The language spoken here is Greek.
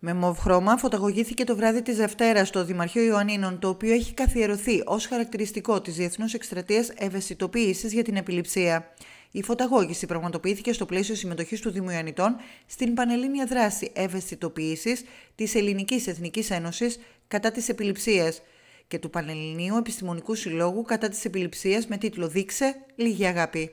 Με μοβ χρώμα φωταγωγήθηκε το βράδυ της Δευτέρας στο Δημαρχείο Ιωαννίνων, το οποίο έχει καθιερωθεί ως χαρακτηριστικό της Διεθνούς Εκστρατείας Ευαισθητοποίησης για την Επιληψία. Η φωταγώγηση πραγματοποιήθηκε στο πλαίσιο συμμετοχής του Δήμου Ιωαννιτών στην πανελλήνια δράση ευαισθητοποίησης της Ελληνικής Εθνικής Ένωσης κατά της Επιληψίας και του Πανελληνίου Επιστημονικού Συλλόγου κατά της Επιληψίας με τίτλο Δείξε Λίγη Αγάπη.